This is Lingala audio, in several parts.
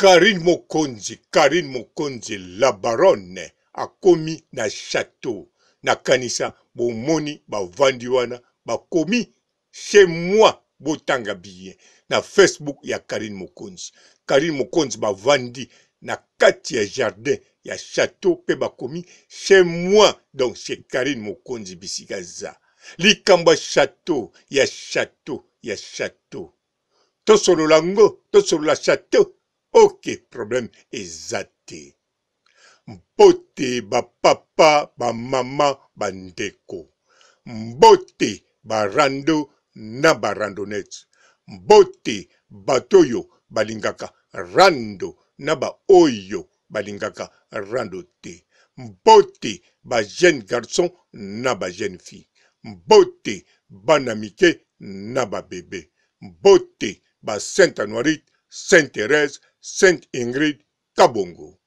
Karine Mokonzi, Karine Mokonzi la baronne akomi na chateau na kanisa bomoni bavandi wana bakomi chez moi botanga billet na facebook ya Karine Mokonzi. Karine Mokonzi bavandi na kati ya jardin ya chateau mpe bakomi chez moi donc chez Karine Mokonzi bisika za likambo ya chateau ya chateau ya chateau tosolola ngo tosolola chateau oke problème eza te mbote bapapa bamama bandeko mbote barando na barandonete mbote bato oyo balingaka rando na baoyo balingaka rando te mbote bajeune garçon na bajeune fille mbote bana mike na babebe mbote basainte anoirite sainte thérèse sainte ingrid kabongo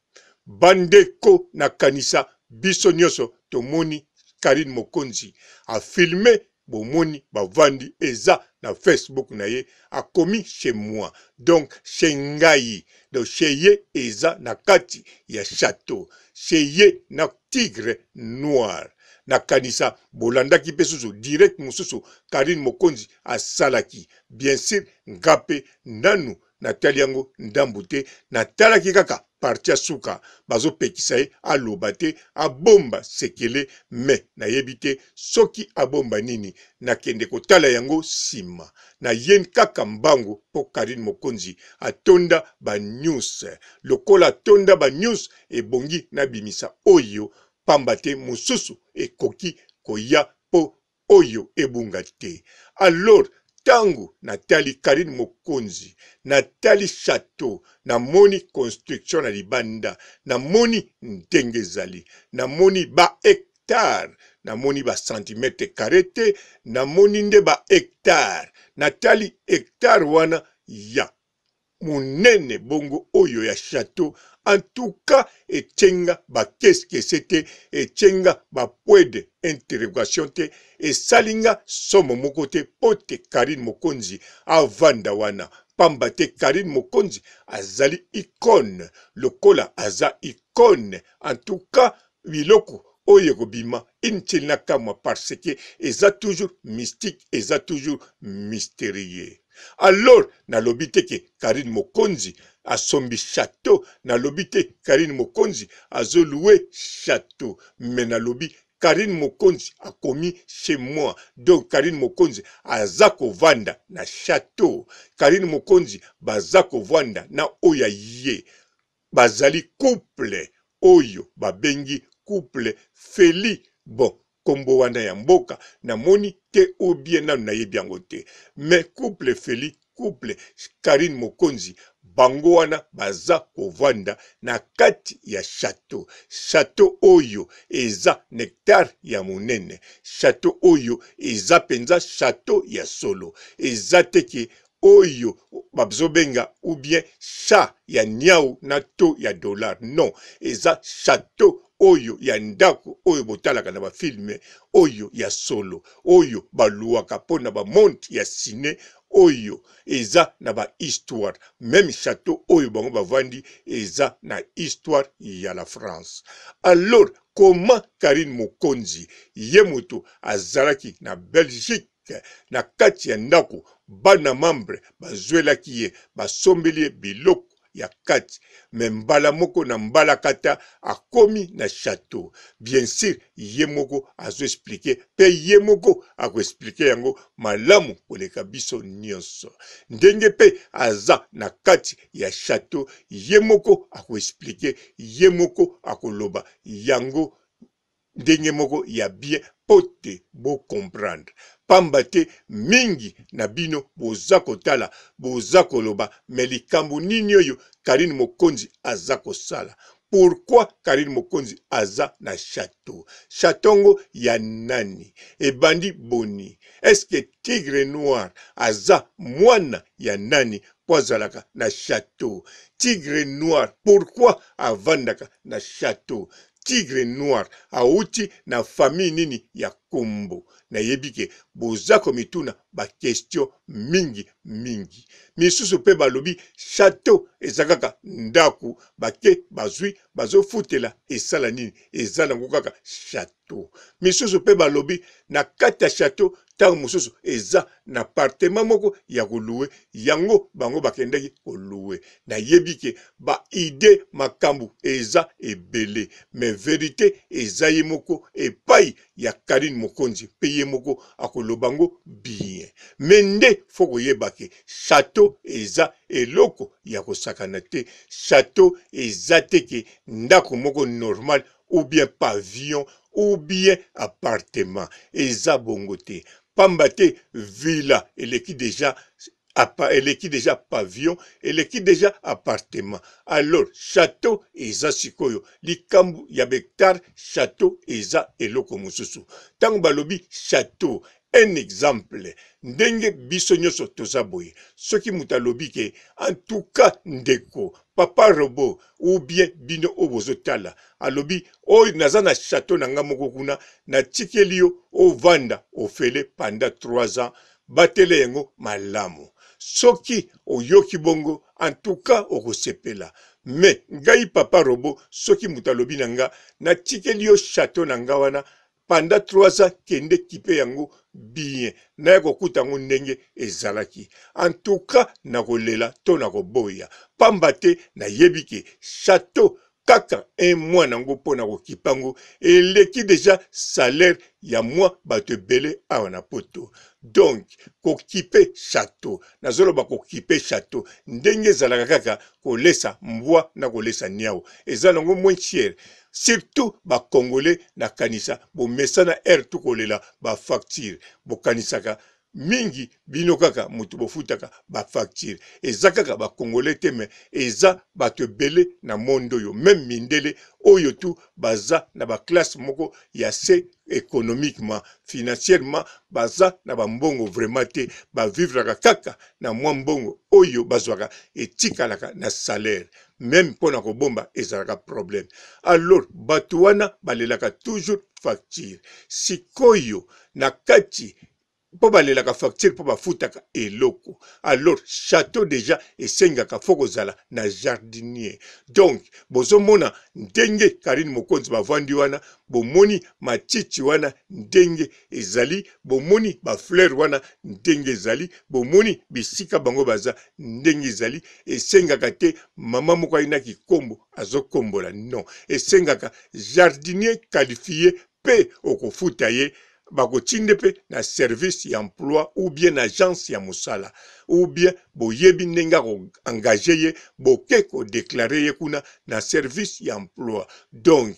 bandeko na kanisa biso nyonso tomoni karine mokonzi afilme bomoni bavandi eza na facebook na ye akomi chez moi donc chez ngai donc chez ye eza na kati ya chateau chez ye na tigre noir na kanisa bolandaki mpe susu direct mosusu karine mokonzi asalaki bien sur nga mpe nanu natali yango ndambu te natalaki kaka parti asuka bazopekisa ye aloba te abomba sekele me nayebi te soki abomba nini nakende kotala yango nsima nayeni kaka mbangu mpo karine mokonzi atonda banews lokola atonda banews ebongi nabimisa oyo pamba te mosusu ekoki koya mpo oyo ebunga te alors ntango natali karine mokonzi natali chateau namoni construction na libanda namoni ndenge ezali namoni bahectare namoni basantimetre kare te namoni nde bahectare natali hectare wana ya monene bongo oyo ya chateau antuka etyenga bakeskese te etyenga bapoint de interrogation te esalinga somo moko te mpo te karine mokonzi avanda wana pamba te karine mokonzi azali ikone lokola aza ikone antuka biloko oyo ekobima intilinaka mwa parce ke eza toujours mystique eza toujours mystérieux alors nalobi te ke karine mokonzi asombi chateau nalobi te karine mokonzi azolue chateau me nalobi karine mokonzi akomi chez moi donc karine mokonzi aza kovanda na chateau karine mokonzi baza kovanda na oyo ye bazali couple oyo babengi couple feli bon nkombo wana ya mboka namoni te ou bien nanu nayebi yango te me couple feli couple karine mokonzi bango wana baza kovanda na kati ya chateau chateau oyo eza nectar ya monene chateau oyo eza mpenza chateau ya solo eza teke oyo bazobenga ou bien chat ya niau na to ya dollar non eza chateau oyo ya ndako oyo botalaka na bafilme oyo ya solo oyo baluwaka mpo na bamontre ya sine oyo eza na bahistware meme chateau oyo bango bavandi eza na histoire ya la france alors koma karine mokonzi ye moto azalaki na belgique na kati ya ndako bana membre bazwelaki ye basombeli ye biloko ya kati me mbala moko na mbalakata akomi na chateau bien sur ye moko azoexplike mpe ye moko akoexplike yango malamu koleka biso nyonso ndenge mpe aza na kati ya chateau ye moko akoexplike ye moko akoloba yango ndenge moko ya bien mpo te bocomprendre pamba te mingi na bino boza kotala boza koloba me likambo nini oyo karine mokonzi aza kosala pourkui karine mokonzi aza na chateau chatongo ya nani ebandi boni eske tigre noir aza mwana ya nani mpo azalaka na chateau tigre noir pourkui avandaka na chateau tigre noir auti na famille nini ya kombo nayebi ke boza komituna bakestio mingi mingi misusu mpe balobi chateau eza kaka ndako bake bazwi bazofutela esala nini eza nango kaka chateau misusu mpe balobi na kati ya chateau ntango mosusu eza na partema moko ya kolue yango bango bakendaki kolue nayebi ke baide makambo eza ebele me verite eza ye moko e epai ya karine mokonzi mpe ye moko akoloba ngo bien me nde fo koyeba ke chateau eza eloko ya kosakana te chateau eza te ke ndako moko normal ou bien pavillon ou bien appartement eza bongo te pamba te villa eleki deja eleki deja pavillon eleki deja appartement alors château eza sikoyo likambo ya bektare château eza eloko mosusu ntango balobi château un exemple ndenge biso nyonso toza boye soki moto alobi ke antuka ndeko papa robo ou bien bino oyo bozotala alobi oyo naza na chateau na ngai moko kuna natikeli yo ovanda ofele panda 3 ans batele yango malamu soki oyoki bongo antuka okosepela me ngai papa robo soki moto alobi na nga natikeli yo chateau na nga wana panda 3 ans kende kipe yango bien naya kokuta yango ndenge ezalaki antuka nakolela to nakoboya pamba te nayebi ke chateau kaka un mois nango mpo na kokipa ngo eleki deja salaire ya mwa bato ebele awa na poto donk kokipe chateau nazoloba kokipe chateau ndenge ezalaka kaka kolesa mbwa na kolesa niau eza nango mointiere surtout bakongole nakanisa bomesana aire to kolela bafacture bokanisaka mingi bino kaka moto bofutaka bafacture eza kaka bakongole te me eza bato ebele na monde oyo meme mindele oyo tu baza na baklasse moko ya se économiquement financièrement baza na bambongo vraiment te bavivraka kaka na mwa mbongo oyo bazwaka etikalaka na salaire meme mpona kobomba ezalaka problème alors bato wana balelaka toujours facture sikoyo na kati mpo balelaka facture mpo bafutaka eloko alors chateau deja esengaka fo kozala na jardinier donc bozomona ndenge karine mokonzi bavandi wana bomoni matiti wana ndenge ezali bomoni bafleur wana ndenge ezali bomoni bisika bango baza ndenge ezali esengaka te mama moko ayinaki nkombo azokombola non esengaka jardinier qualifie mpe okofuta ye bakotinde mpe na service ya emploi ou bien na agence ya mosala ou bien boyebi ndenge akoengage ye boke kodeklare ye kuna na service ya emploi donc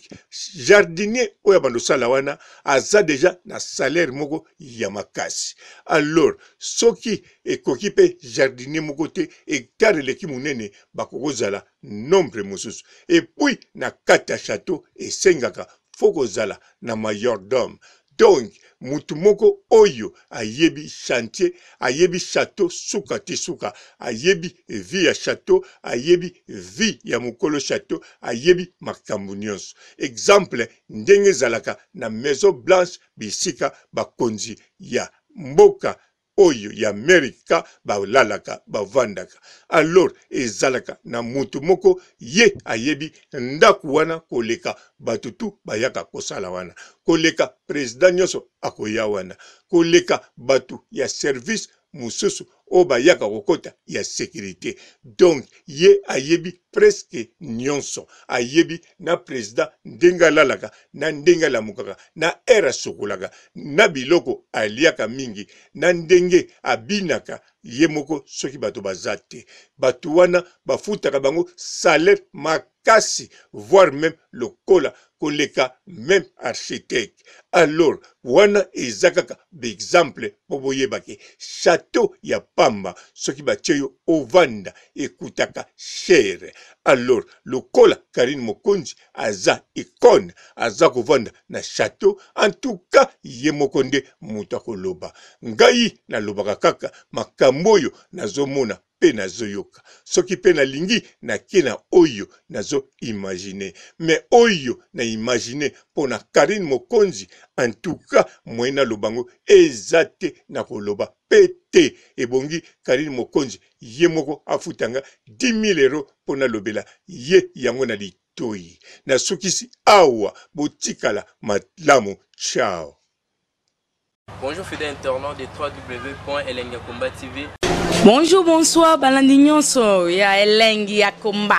jardinier oyo bandosala wana aza deja na salaire moko ya makasi alors soki ekoki mpe jardinier moko te hektare eleki monene bakokozala nombre mosusu epuis na kati ya chateau esengaka fo kozala na mayordome donc motu moko oyo ayebi chantier ayebi chateau suka te suka ayebi vi ya chateau ayebi vi ya mokolo chateau ayebi makambo nyonso exemple ndenge ezalaka na maison blanche bisika bakonzi ya mboka oyo ya amerika balalaka bavandaka alors ezalaka na motu moko ye ayebi ndako wana koleka bato tu bayaka kosala wana koleka president nyonso akoya wana koleka bato ya service mosusu oyo bayaka kokɔta ya sekurité donk ye ayebi preske nyonso ayebi na president ndenge alalaka na ndenge alamukaka na ere asukolaka na biloko aliaka mingi na ndenge abinaka ye moko soki bato baza te bato wana bafutaka bango salaire mak kasi voire même lokola koleka même architecte alors wana eza kaka baexemple mpo boyeba ke chateau ya pamba soki batie yo ovanda ekutaka shere alors lokola karine mokonzi aza ikone aza kovanda na chateau en tout cas ye moko nde moto akoloba ngai nalobaka kaka makambo oyo nazomona mpe nazoyoka soki mpe nalingi nake na oyo nazoimagine me oyo na imagine mpona karine mokonzi antuka moi naloba yango eza te na koloba mpe te ebongi karine mokonzi ye moko afutanga 10 ero mpo nalobela ye yango na litoyi nasukisi awa botikala malamu ciao Bonjour fidèles internautes de www.elengakomba TV. bonjour bonsoir balandi nyonso ya elengi ya komba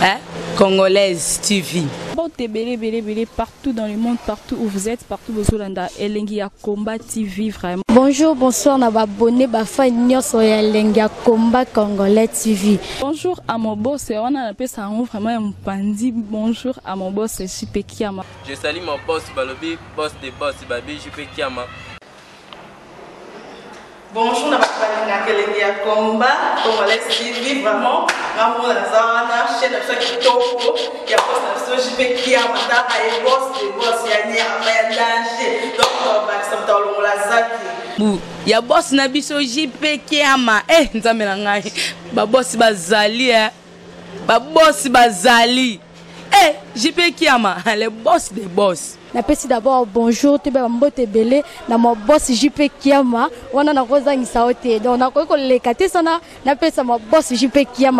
hein? Eh, congolaise tv bote belebelebele partout dans le monde partout où vous êtes partout bozolanda elengi ya komba tv vraiment bonjour bonsoir na babone bafan nyonso ya elengi ya komba congolais tv bonjour à mon boss wana napesa yango vraiment ya mopandi bonjour à mon boss jipe kiama je sali mon boss balobi boss de boss babi jipe kiama bonjour na bato balinga kelenge ya komba congolais tv vraiment ngambo naza wana chaine na biso ya kitoko ya bos na biso jipe kia mataka ye bos de bos ya nyama ya danger donc bakisa moto alongola zaki ya bosi na biso jipe kiama e eh, nzambe na ngai babosi bazali e eh. babosi bazali e eh. JP Kiyama, le boss des boss. napesi d'abord bonjour toyebaka mbote ebele na boss jp Kiyama, wana nakozangisa yo te donc nakoki koleka te sana napesa boss jp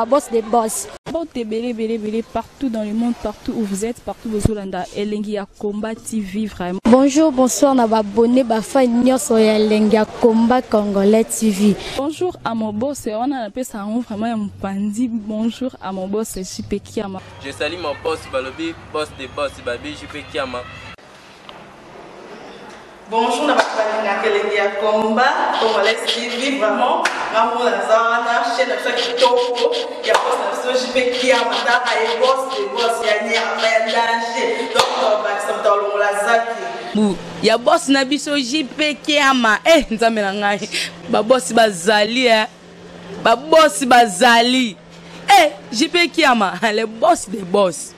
boss des boss. bos bote ebele ebeleebele partout dans le monde partout où vous êtes partout bozolanda elengi ya combat tv vraiment bonjour bonsoir na babone bafani nyonso ya elengi ya combat congolais tv bonjour à mobose wana napesa yango vraiment un mopandi bonjour à mon boss jp kiama je mon boss balobi babeli bos de bos babeli mpe kiama bonjour na bato balinga kelenge ya komba congolais tv vraiment ngambo naza wana chaine na biso ya kitoko ya bos na biso jipe kiama ntaka ye bos de bos ya nyama ya danger donc tobakisa moto alongola zaki ya bosi na biso jipe kiama e eh, nzambe na ngai babosi bazali e eh. babosi bazali e eh, jipe kiama le boss de boss